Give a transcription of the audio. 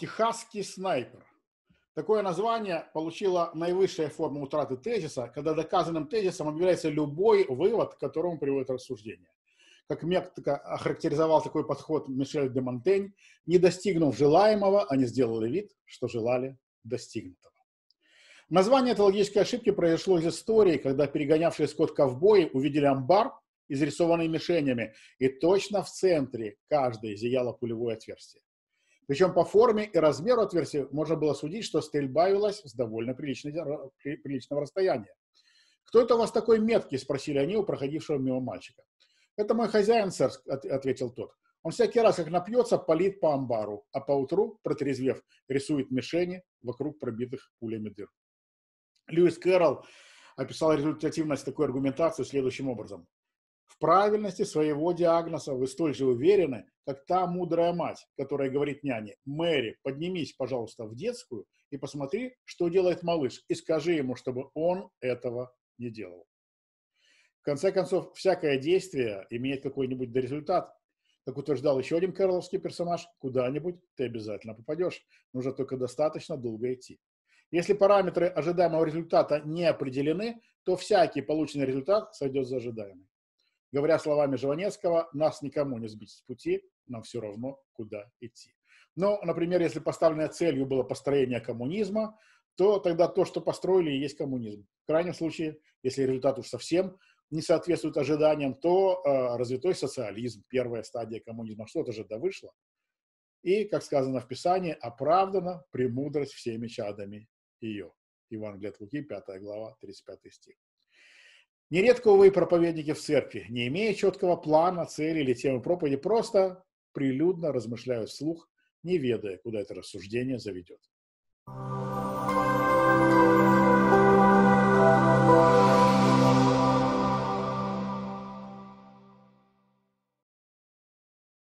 «Техасский снайпер». Такое название получило наивысшая форма утраты тезиса, когда доказанным тезисом объявляется любой вывод, к которому приводит рассуждение. Как метко охарактеризовал такой подход Мишель де Монтень, не достигнув желаемого, они сделали вид, что желали достигнутого. Название этой логической ошибки произошло из истории, когда перегонявшие скот ковбои увидели амбар, изрисованный мишенями, и точно в центре каждой зияло пулевое отверстие. Причем по форме и размеру отверстия можно было судить, что стрельба велась с довольно приличного, расстояния. «Кто это у вас такой меткий?» – спросили они у проходившего мимо мальчика. «Это мой хозяин, сэр», – ответил тот. «Он всякий раз, как напьется, палит по амбару, а поутру, протрезвев, рисует мишени вокруг пробитых пулями дыр». Льюис Кэрролл описал результативность такой аргументации следующим образом. В правильности своего диагноза вы столь же уверены, как та мудрая мать, которая говорит няне, «Мэри, поднимись, пожалуйста, в детскую и посмотри, что делает малыш, и скажи ему, чтобы он этого не делал». В конце концов, всякое действие имеет какой-нибудь результат. Как утверждал еще один карловский персонаж, куда-нибудь ты обязательно попадешь. Нужно только достаточно долго идти. Если параметры ожидаемого результата не определены, то всякий полученный результат сойдет за ожидаемый. Говоря словами Живанецкого, нас никому не сбить с пути, нам все равно, куда идти. Но, например, если поставленной целью было построение коммунизма, то тогда то, что построили, и есть коммунизм. В крайнем случае, если результат уж совсем не соответствует ожиданиям, то э, развитой социализм, первая стадия коммунизма, что-то же да вышло. И, как сказано в Писании, оправдана премудрость всеми чадами ее. Евангелие от Луки, 5 глава, 35 стих. Нередко, увы, проповедники в церкви, не имея четкого плана, цели или темы проповеди, просто прилюдно размышляют вслух, не ведая, куда это рассуждение заведет.